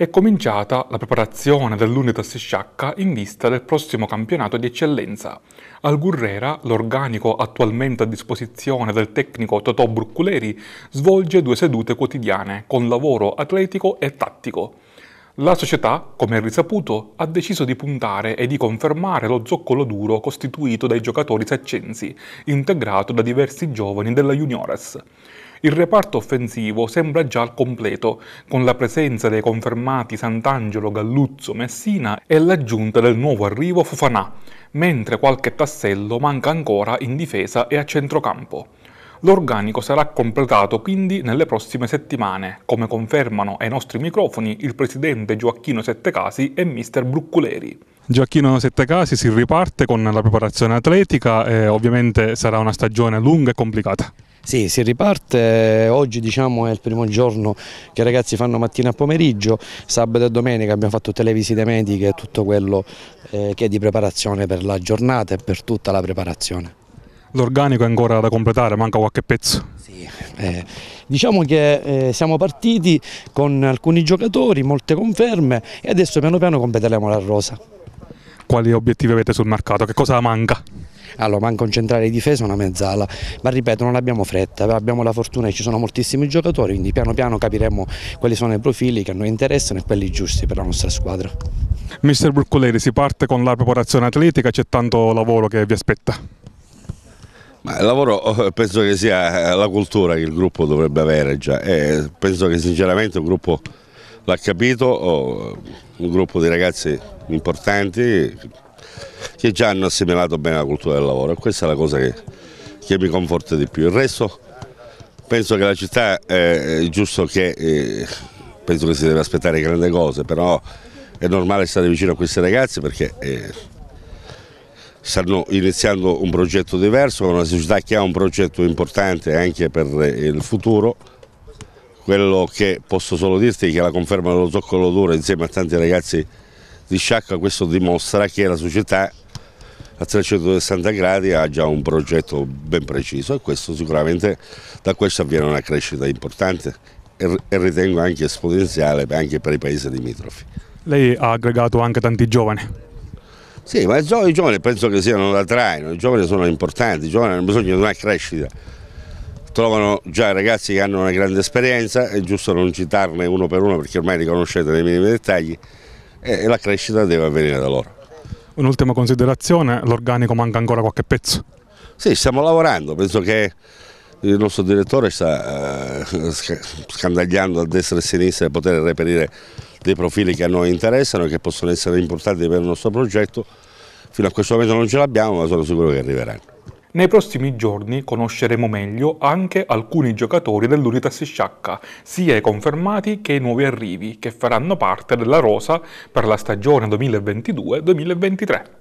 è cominciata la preparazione dell'Unitas Sciacca in vista del prossimo campionato di eccellenza. Al Gurrera, l'organico attualmente a disposizione del tecnico Totò Brucculeri, svolge due sedute quotidiane con lavoro atletico e tattico. La società, come risaputo, ha deciso di puntare e di confermare lo zoccolo duro costituito dai giocatori saccensi, integrato da diversi giovani della Juniores. Il reparto offensivo sembra già al completo, con la presenza dei confermati Sant'Angelo, Galluzzo, Messina e l'aggiunta del nuovo arrivo Fufanà, mentre qualche tassello manca ancora in difesa e a centrocampo. L'organico sarà completato quindi nelle prossime settimane, come confermano ai nostri microfoni il presidente Gioacchino Settecasi e mister Brucculeri. Gioacchino Settecasi si riparte con la preparazione atletica e ovviamente sarà una stagione lunga e complicata. Sì, si riparte, oggi diciamo, è il primo giorno che i ragazzi fanno mattina e pomeriggio, sabato e domenica abbiamo fatto tutte le visite mediche e tutto quello eh, che è di preparazione per la giornata e per tutta la preparazione. L'organico è ancora da completare, manca qualche pezzo. Sì, eh, diciamo che eh, siamo partiti con alcuni giocatori, molte conferme e adesso piano piano completeremo la rosa. Quali obiettivi avete sul mercato? Che cosa manca? Allora, manca un centrale di difesa e una mezzala, ma ripeto, non abbiamo fretta, abbiamo la fortuna che ci sono moltissimi giocatori, quindi piano piano capiremo quali sono i profili che a noi interessano e quelli giusti per la nostra squadra. Mister Bruccoleri, si parte con la preparazione atletica, c'è tanto lavoro che vi aspetta. Ma il lavoro oh, penso che sia eh, la cultura che il gruppo dovrebbe avere già e eh, penso che sinceramente il gruppo l'ha capito, oh, un gruppo di ragazzi importanti che già hanno assimilato bene la cultura del lavoro e questa è la cosa che, che mi conforta di più. Il resto penso che la città eh, è giusto che, penso che si deve aspettare grandi cose, però è normale stare vicino a questi ragazzi perché... È, stanno iniziando un progetto diverso, è una società che ha un progetto importante anche per il futuro. Quello che posso solo dirti è che la conferma dello zoccolo duro insieme a tanti ragazzi di Sciacca questo dimostra che la società a 360 gradi ha già un progetto ben preciso e questo sicuramente da questo avviene una crescita importante e ritengo anche esponenziale anche per i paesi limitrofi. Lei ha aggregato anche tanti giovani. Sì, ma i giovani penso che siano da traino, i giovani sono importanti, i giovani hanno bisogno di una crescita. Trovano già ragazzi che hanno una grande esperienza, è giusto non citarne uno per uno perché ormai li conoscete nei minimi dettagli e la crescita deve avvenire da loro. Un'ultima considerazione, l'organico manca ancora qualche pezzo? Sì, stiamo lavorando, penso che il nostro direttore sta eh, scandagliando a destra e a sinistra per poter reperire dei profili che a noi interessano e che possono essere importanti per il nostro progetto. Fino a questo momento non ce l'abbiamo, ma sono sicuro che arriveranno. Nei prossimi giorni conosceremo meglio anche alcuni giocatori dell'Uritas Sciacca, sia i confermati che i nuovi arrivi che faranno parte della rosa per la stagione 2022-2023.